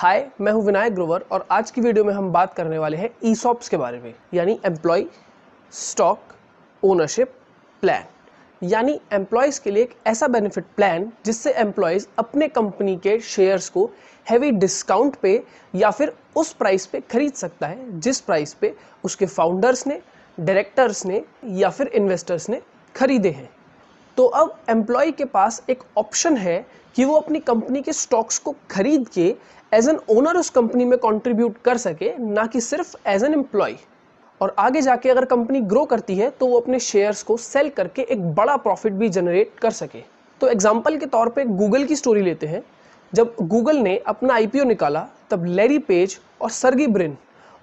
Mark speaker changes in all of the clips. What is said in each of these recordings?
Speaker 1: हाय मैं हूं विनायक ग्रोवर और आज की वीडियो में हम बात करने वाले हैं सॉप्स के बारे में यानी एम्प्लॉय स्टॉक ओनरशिप प्लान यानी एम्प्लॉयज़ के लिए एक ऐसा बेनिफिट प्लान जिससे एम्प्लॉयज़ अपने कंपनी के शेयर्स को हैवी डिस्काउंट पे या फिर उस प्राइस पे खरीद सकता है जिस प्राइस पे उसके फाउंडर्स ने डायरेक्टर्स ने या फिर इन्वेस्टर्स ने खरीदे हैं तो अब एम्प्लॉय के पास एक ऑप्शन है कि वो अपनी कंपनी के स्टॉक्स को खरीद के एज एन ओनर उस कंपनी में कॉन्ट्रीब्यूट कर सके ना कि सिर्फ एज एन एम्प्लॉय और आगे जाके अगर कंपनी ग्रो करती है तो वो अपने शेयर्स को सेल करके एक बड़ा प्रॉफिट भी जनरेट कर सके तो एग्जाम्पल के तौर पर गूगल की स्टोरी लेते हैं जब गूगल ने अपना आईपीओ निकाला तब लेरी पेज और सर्गी ब्रिन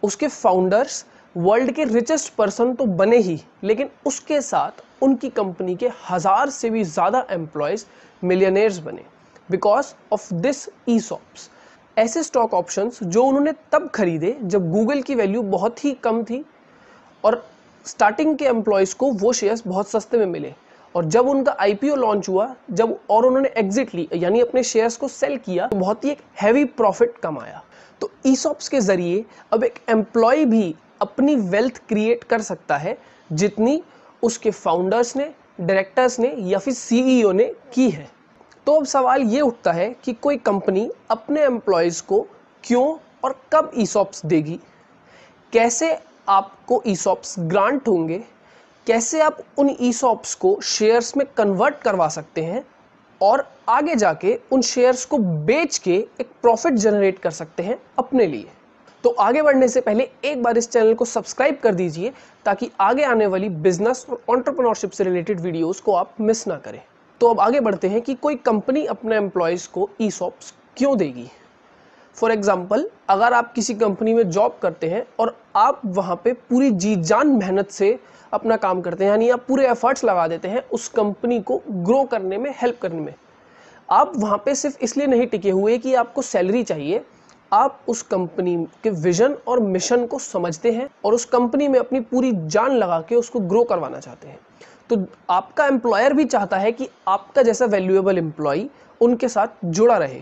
Speaker 1: उसके फाउंडर्स वर्ल्ड के रिचेस्ट पर्सन तो बने ही लेकिन उसके साथ उनकी कंपनी के हज़ार से भी ज़्यादा एम्प्लॉयज़ मिलियनर्स बने because of this ESOPs ऐसे स्टॉक ऑप्शंस जो उन्होंने तब खरीदे जब गूगल की वैल्यू बहुत ही कम थी और स्टार्टिंग के एम्प्लॉयज़ को वो शेयर्स बहुत सस्ते में मिले और जब उनका आई लॉन्च हुआ जब और उन्होंने एग्जिट ली यानी अपने शेयर्स को सेल किया तो बहुत ही एक हैवी प्रॉफिट कमाया तो ई e सॉप्स के ज़रिए अब एक एम्प्लॉय भी अपनी वेल्थ क्रिएट कर सकता है जितनी उसके फाउंडर्स ने डायरेक्टर्स ने या फिर सीईओ e ने की है तो अब सवाल ये उठता है कि कोई कंपनी अपने एम्प्लॉयज़ को क्यों और कब ईसॉप्स e देगी कैसे आपको ईसॉप्स e ग्रांट होंगे कैसे आप उन ईसॉप्स e को शेयर्स में कन्वर्ट करवा सकते हैं और आगे जाके उन शेयर्स को बेच के एक प्रॉफिट जनरेट कर सकते हैं अपने लिए तो आगे बढ़ने से पहले एक बार इस चैनल को सब्सक्राइब कर दीजिए ताकि आगे आने वाली बिजनेस और ऑन्टरप्रनोरशिप से रिलेटेड वीडियोस को आप मिस ना करें तो अब आगे बढ़ते हैं कि कोई कंपनी अपने एम्प्लॉयज़ को ई क्यों देगी फॉर एग्ज़ाम्पल अगर आप किसी कंपनी में जॉब करते हैं और आप वहाँ पे पूरी जी जान मेहनत से अपना काम करते हैं यानी आप पूरे एफर्ट्स लगा देते हैं उस कंपनी को ग्रो करने में हेल्प करने में आप वहाँ पे सिर्फ इसलिए नहीं टिके हुए कि आपको सैलरी चाहिए आप उस कंपनी के विजन और मिशन को समझते हैं और उस कंपनी में अपनी पूरी जान लगा के उसको ग्रो करवाना चाहते हैं तो आपका एम्प्लॉयर भी चाहता है कि आपका जैसा वैल्यूएबल एम्प्लॉय उनके साथ जुड़ा रहे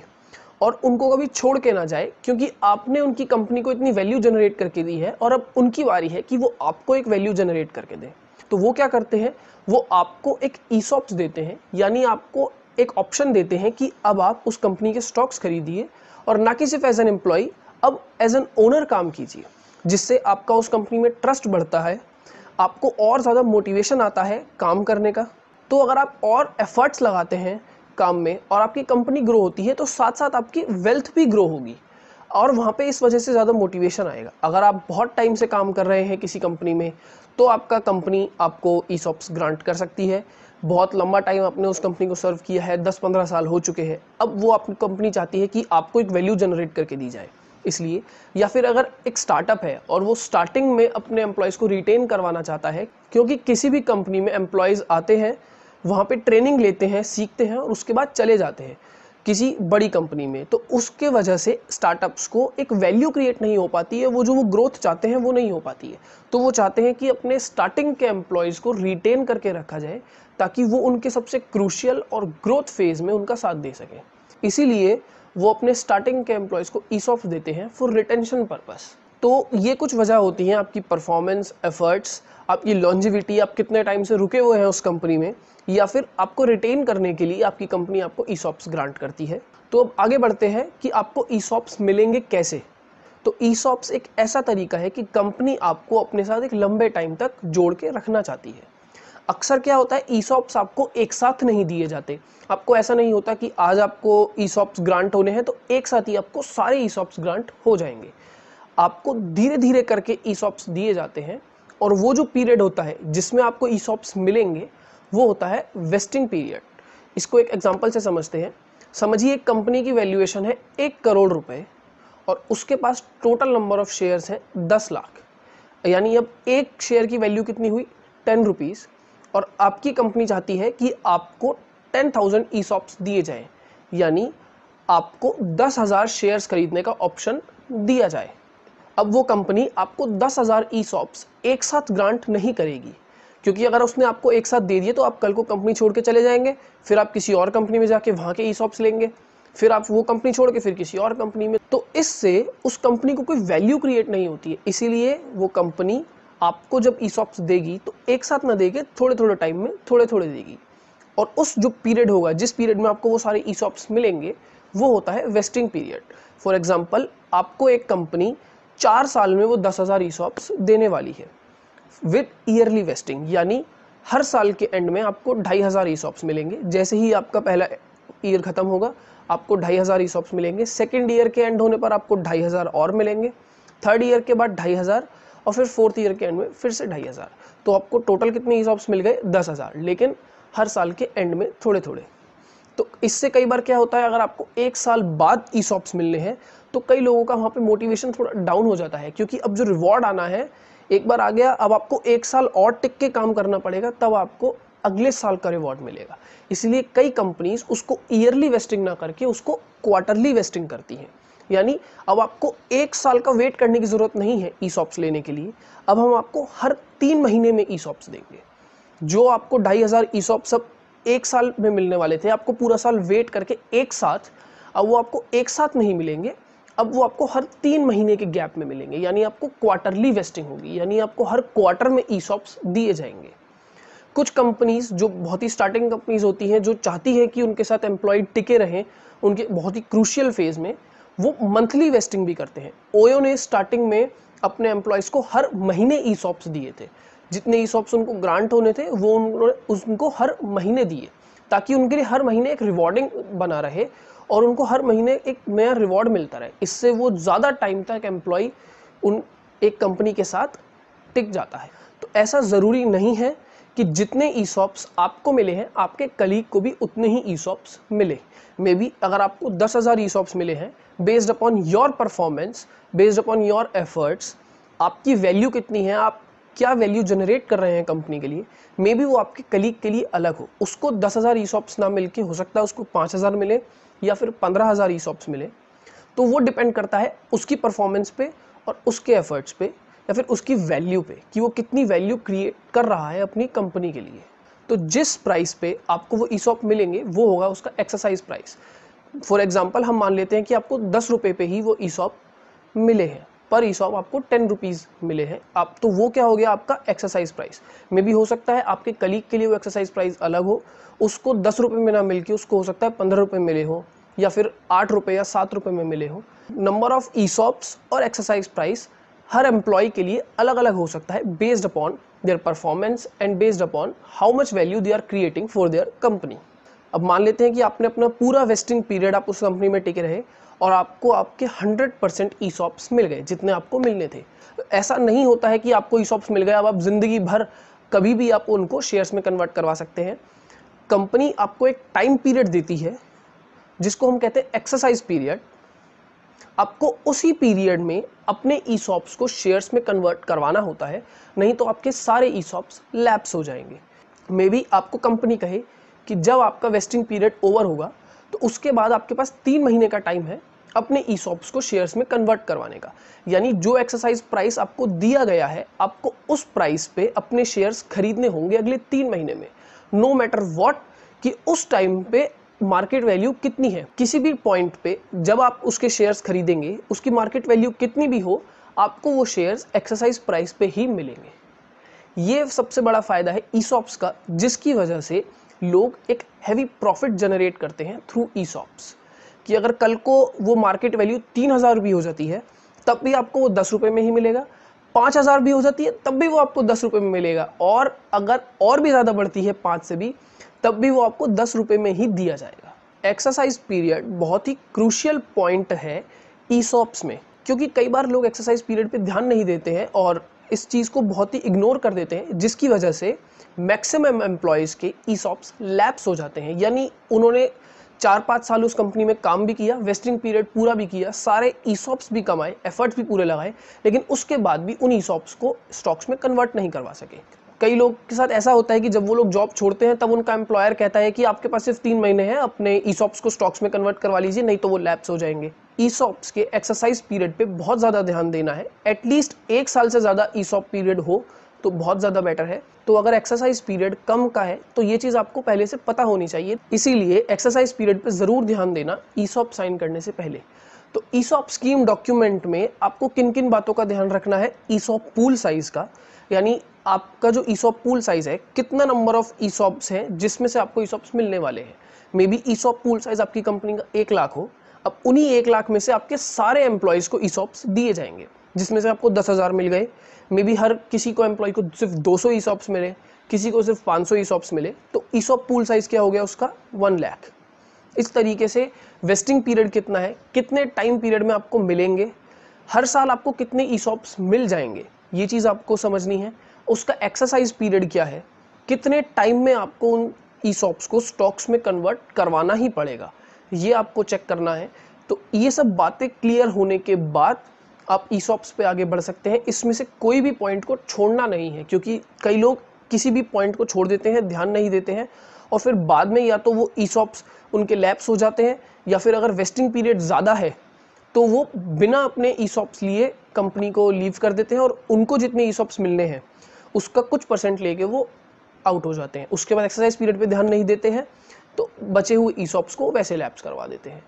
Speaker 1: और उनको कभी छोड़ के ना जाए क्योंकि आपने उनकी कंपनी को इतनी वैल्यू जनरेट करके दी है और अब उनकी बारी है कि वो आपको एक वैल्यू जनरेट करके दें तो वो क्या करते हैं वो आपको एक ईसॉप्स देते हैं यानी आपको एक ऑप्शन देते हैं कि अब आप उस कंपनी के स्टॉक्स खरीदिए और ना कि सिर्फ एज एन एम्प्लॉय अब एज एन ओनर काम कीजिए जिससे आपका उस कंपनी में ट्रस्ट बढ़ता है आपको और ज़्यादा मोटिवेशन आता है काम करने का तो अगर आप और एफर्ट्स लगाते हैं काम में और आपकी कंपनी ग्रो होती है तो साथ साथ आपकी वेल्थ भी ग्रो होगी और वहाँ पे इस वजह से ज़्यादा मोटिवेशन आएगा अगर आप बहुत टाइम से काम कर रहे हैं किसी कंपनी में तो आपका कंपनी आपको ई सॉप्स ग्रांट कर सकती है बहुत लंबा टाइम आपने उस कंपनी को सर्व किया है दस पंद्रह साल हो चुके हैं अब वो आपकी कंपनी चाहती है कि आपको एक वैल्यू जनरेट करके दी जाए इसलिए या फिर अगर एक स्टार्टअप है और वो स्टार्टिंग में अपने एम्प्लॉयज़ को रिटेन करवाना चाहता है क्योंकि किसी भी कंपनी में एम्प्लॉयज़ आते हैं वहाँ पे ट्रेनिंग लेते हैं सीखते हैं और उसके बाद चले जाते हैं किसी बड़ी कंपनी में तो उसके वजह से स्टार्टअप्स को एक वैल्यू क्रिएट नहीं हो पाती है वो जो वो ग्रोथ चाहते हैं वो नहीं हो पाती है तो वो चाहते हैं कि अपने स्टार्टिंग के एम्प्लॉयज़ को रिटेन करके रखा जाए ताकि वो उनके सबसे क्रूशियल और ग्रोथ फेज़ में उनका साथ दे सकें इसीलिए वो अपने स्टार्टिंग के एम्प्लॉयज़ को ईस ऑफ देते हैं फॉर रिटेंशन पर्पस तो ये कुछ वजह होती हैं आपकी परफॉर्मेंस एफर्ट्स आपकी लॉन्जिविटी आप कितने टाइम से रुके हुए हैं उस कंपनी में या फिर आपको रिटेन करने के लिए आपकी कंपनी आपको ई सॉप्स ग्रांट करती है तो अब आगे बढ़ते हैं कि आपको ई सॉप्स मिलेंगे कैसे तो ई सॉप्स एक ऐसा तरीका है कि कंपनी आपको अपने साथ एक लंबे टाइम तक जोड़ के रखना चाहती है अक्सर क्या होता है ईसॉप्स आपको एक साथ नहीं दिए जाते आपको ऐसा नहीं होता कि आज आपको ईसॉप्स ग्रांट होने हैं तो एक साथ ही आपको सारे ईसॉप्स ग्रांट हो जाएंगे आपको धीरे धीरे करके ईसॉप्स दिए जाते हैं और वो जो पीरियड होता है जिसमें आपको ईसॉप्स मिलेंगे वो होता है वेस्टिंग पीरियड इसको एक एग्जाम्पल से समझते हैं समझिए एक कंपनी की वैल्यूएशन है एक करोड़ रुपए और उसके पास टोटल नंबर ऑफ शेयर्स हैं दस लाख यानी अब एक शेयर की वैल्यू कितनी हुई टेन रुपीज़ और आपकी कंपनी चाहती है कि आपको ten thousand E e SOPs दिए जाएँ यानी आपको दस हज़ार शेयर्स खरीदने का ऑप्शन दिया जाए अब वो कंपनी आपको दस हज़ार ई e एक साथ ग्रांट नहीं करेगी क्योंकि अगर उसने आपको एक साथ दे दिए तो आप कल को कंपनी छोड़ के चले जाएंगे फिर आप किसी और कंपनी में जाके वहाँ के ई e सॉप्स लेंगे फिर आप वो कंपनी छोड़ के फिर किसी और कंपनी में तो इससे उस कंपनी को कोई वैल्यू क्रिएट नहीं होती है इसीलिए वो कंपनी आपको जब ई देगी तो एक साथ ना देगी थोड़े थोड़े टाइम में थोड़े थोड़े देगी और उस जो पीरियड होगा जिस पीरियड में आपको वो सारे ई मिलेंगे वो होता है वेस्टिंग पीरियड फॉर एग्जाम्पल आपको एक कंपनी चार साल में वो दस हज़ार ई देने वाली है विद ईयरली वेस्टिंग यानी हर साल के एंड में आपको ढाई हज़ार ई मिलेंगे जैसे ही आपका पहला ईयर ख़त्म होगा आपको ढाई हज़ार ई मिलेंगे सेकेंड ईयर के एंड होने पर आपको ढाई हज़ार और मिलेंगे थर्ड ईयर के बाद ढाई हज़ार और फिर फोर्थ ईयर के एंड में फिर से ढाई हज़ार तो आपको टोटल कितने हिसाब्स मिल गए दस हज़ार लेकिन हर साल के एंड में थोड़े थोड़े तो इससे कई बार क्या होता है अगर आपको एक साल बाद ई सॉप्स मिलने हैं तो कई लोगों का वहाँ पे मोटिवेशन थोड़ा डाउन हो जाता है क्योंकि अब जो रिवॉर्ड आना है एक बार आ गया अब आपको एक साल और टिक के काम करना पड़ेगा तब आपको अगले साल का रिवॉर्ड मिलेगा इसलिए कई कंपनीज उसको ईयरली वेस्टिंग ना करके उसको क्वार्टरली वेस्टिंग करती हैं यानी अब आपको एक साल का वेट करने की ज़रूरत नहीं है ई शॉप्स लेने के लिए अब हम आपको हर तीन महीने में ई शॉप्स देंगे जो आपको ढाई हज़ार ई शॉप्स अब एक साल में मिलने वाले थे आपको पूरा साल वेट करके एक साथ अब वो आपको एक साथ नहीं मिलेंगे अब वो आपको हर तीन महीने के गैप में मिलेंगे यानी आपको क्वार्टरली वेस्टिंग होगी यानी आपको हर क्वार्टर में ई शॉप्स दिए जाएंगे कुछ कंपनीज जो बहुत ही स्टार्टिंग कंपनीज होती हैं जो चाहती हैं कि उनके साथ एम्प्लॉय टिके रहें उनके बहुत ही क्रूशियल फेज़ में वो मंथली वेस्टिंग भी करते हैं ओयो ने स्टार्टिंग में अपने एम्प्लॉयज़ को हर महीने ई e सॉप्स दिए थे जितने ई e सॉप्स उनको ग्रांट होने थे वो उन्होंने उनको हर महीने दिए ताकि उनके लिए हर महीने एक रिवॉर्डिंग बना रहे और उनको हर महीने एक नया रिवॉर्ड मिलता रहे इससे वो ज़्यादा टाइम तक एम्प्लॉय उन एक कंपनी के साथ टिक जाता है तो ऐसा ज़रूरी नहीं है कि जितने ई सॉप्स आपको मिले हैं आपके कलीग को भी उतने ही ई सॉप्स मिले मे बी अगर आपको दस हज़ार ई सॉप्स मिले हैं based upon your performance based upon your efforts आपकी वैल्यू कितनी है आप क्या वैल्यू जनरेट कर रहे हैं कंपनी के लिए मे बी वो आपके कलीग के लिए अलग हो उसको दस हज़ार ई सॉप्स ना मिल के हो सकता है उसको पाँच हज़ार मिले या फिर पंद्रह हज़ार ई सॉप्स मिले तो वो डिपेंड करता है उसकी परफॉर्मेंस पे और उसके एफर्ट्स पे या फिर उसकी वैल्यू पे कि वो कितनी वैल्यू क्रिएट कर रहा है अपनी कंपनी के लिए तो जिस प्राइस पे आपको वो ईसॉप मिलेंगे वो होगा उसका एक्सरसाइज प्राइस फॉर एग्जाम्पल हम मान लेते हैं कि आपको दस रुपये पे ही वो ईसॉप मिले हैं पर ईसॉप आपको टेन रुपीज़ मिले हैं आप तो वो क्या हो गया आपका एक्सरसाइज प्राइस मे भी हो सकता है आपके कलीग के लिए वो एक्सरसाइज प्राइस अलग हो उसको दस रुपये में ना मिल के उसको हो सकता है पंद्रह रुपये मिले हो या फिर आठ रुपये या सात रुपये में मिले हो नंबर ऑफ ईसॉप्स और एक्सरसाइज प्राइस हर एम्प्लॉय के लिए अलग अलग हो सकता है based upon their performance and based upon how much value they are creating for their company अब मान लेते हैं कि आपने अपना पूरा वेस्टिंग पीरियड आप उस कंपनी में टिके रहे और आपको आपके 100 परसेंट ई सॉप्स मिल गए जितने आपको मिलने थे तो ऐसा नहीं होता है कि आपको ई सॉप्स मिल गए अब आप ज़िंदगी भर कभी भी आप उनको शेयर्स में कन्वर्ट करवा सकते हैं कंपनी आपको एक टाइम पीरियड देती है जिसको हम कहते हैं एक्सरसाइज पीरियड आपको उसी पीरियड में अपने ईसॉप्स e को शेयर्स में कन्वर्ट करवाना होता है नहीं तो आपके सारे ई e लैप्स हो जाएंगे मे बी आपको कंपनी कहे कि जब आपका वेस्टिंग पीरियड ओवर होगा तो उसके बाद आपके पास तीन महीने का टाइम है अपने ईसॉप्स e को शेयर्स में कन्वर्ट करवाने का यानी जो एक्सरसाइज प्राइस आपको दिया गया है आपको उस प्राइस पे अपने शेयर्स खरीदने होंगे अगले तीन महीने में नो मैटर वॉट कि उस टाइम पे मार्केट वैल्यू कितनी है किसी भी पॉइंट पे जब आप उसके शेयर्स खरीदेंगे उसकी मार्केट वैल्यू कितनी भी हो आपको वो शेयर्स एक्सरसाइज प्राइस पे ही मिलेंगे ये सबसे बड़ा फ़ायदा है ई e का जिसकी वजह से लोग एक हैवी प्रॉफिट जनरेट करते हैं थ्रू ई e कि अगर कल को वो मार्केट वैल्यू तीन हज़ार भी हो जाती है तब भी आपको वो दस रुपये में ही मिलेगा पाँच हज़ार भी हो जाती है तब भी वो आपको दस रुपये में मिलेगा और अगर और भी ज़्यादा बढ़ती है पाँच से भी तब भी वो आपको दस रुपये में ही दिया जाएगा एक्सरसाइज पीरियड बहुत ही क्रूशियल पॉइंट है ई सॉप्स में क्योंकि कई बार लोग एक्सरसाइज पीरियड पे ध्यान नहीं देते हैं और इस चीज़ को बहुत ही इग्नोर कर देते हैं जिसकी वजह से मैक्सिमम एम्प्लॉयज़ के ई सॉप्स लैप्स हो जाते हैं यानी उन्होंने चार पाँच साल उस कंपनी में काम भी किया वेस्टिंग पीरियड पूरा भी किया सारे ई सॉप्स भी कमाए एफर्ट्स भी पूरे लगाए लेकिन उसके बाद भी उन ई सॉप्स को स्टॉक्स में कन्वर्ट नहीं करवा सके कई लोग के साथ ऐसा होता है कि जब वो लोग जॉब छोड़ते हैं तब उनका एम्प्लॉयर कहता है कि आपके पास सिर्फ तीन महीने हैं अपने ईसॉप्स को स्टॉक्स में कन्वर्ट करवा लीजिए नहीं तो वो लैप्स हो जाएंगे ईसॉप्स के एक्सरसाइज पीरियड पे बहुत ज़्यादा ध्यान देना है एटलीस्ट एक साल से ज़्यादा ईसॉप पीरियड हो तो बहुत ज़्यादा बेटर है तो अगर एक्सरसाइज पीरियड कम का है तो ये चीज़ आपको पहले से पता होनी चाहिए इसीलिए एक्सरसाइज पीरियड पर ज़रूर ध्यान देना ईसॉप साइन करने से पहले तो ईसॉप स्कीम डॉक्यूमेंट में आपको किन किन बातों का ध्यान रखना है ईसॉप पूल साइज़ का यानी आपका जो ईसॉप पूल साइज है कितना नंबर ऑफ ईसॉप्स हैं जिसमें से आपको ईसॉप्स मिलने वाले हैं maybe ESOP pool size आपकी कंपनी का एक लाख हो अब उन्हीं एक लाख में से आपके सारे एम्प्लॉयज़ को ईसॉप्स दिए जाएंगे जिसमें से आपको दस हज़ार मिल गए मे बी हर किसी को एम्प्लॉय को सिर्फ दो सौ ईसॉप्स मिले किसी को सिर्फ पाँच सौ ईसॉप्स मिले तो ईसॉप पूल साइज़ क्या हो गया उसका वन लैख इस तरीके से वेस्टिंग पीरियड कितना है कितने टाइम पीरियड में आपको मिलेंगे हर साल आपको कितने ईसॉप्स मिल जाएंगे ये चीज़ आपको समझनी है उसका एक्सरसाइज पीरियड क्या है कितने टाइम में आपको उन ई को स्टॉक्स में कन्वर्ट करवाना ही पड़ेगा ये आपको चेक करना है तो ये सब बातें क्लियर होने के बाद आप ई पर आगे बढ़ सकते हैं इसमें से कोई भी पॉइंट को छोड़ना नहीं है क्योंकि कई लोग किसी भी पॉइंट को छोड़ देते हैं ध्यान नहीं देते हैं और फिर बाद में या तो वो ई उनके लैप्स हो जाते हैं या फिर अगर वेस्टिंग पीरियड ज़्यादा है तो वो बिना अपने ई e शॉप्स लिए कंपनी को लीव कर देते हैं और उनको जितने ई e शॉप्स मिलने हैं उसका कुछ परसेंट लेके वो आउट हो जाते हैं उसके बाद एक्सरसाइज पीरियड पे ध्यान नहीं देते हैं तो बचे हुए ई e शॉप्स को वैसे लैप्स करवा देते हैं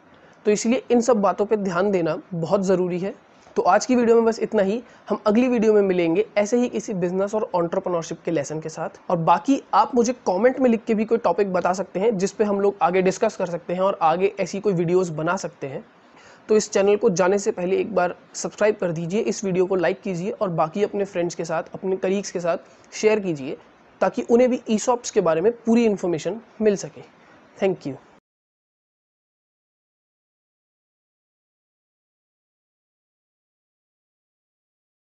Speaker 1: तो इसलिए इन सब बातों पर ध्यान देना बहुत ज़रूरी है तो आज की वीडियो में बस इतना ही हम अगली वीडियो में मिलेंगे ऐसे ही किसी बिजनेस और ऑन्टरप्रनोरशिप के लेसन के साथ और बाकी आप मुझे कमेंट में लिख के भी कोई टॉपिक बता सकते हैं जिस पे हम लोग आगे डिस्कस कर सकते हैं और आगे ऐसी कोई वीडियोस बना सकते हैं तो इस चैनल को जाने से पहले एक बार सब्सक्राइब कर दीजिए इस वीडियो को लाइक कीजिए और बाकी अपने फ्रेंड्स के साथ अपने कलीग्स के साथ शेयर कीजिए ताकि उन्हें भी ई के बारे में पूरी इन्फॉर्मेशन मिल सके थैंक यू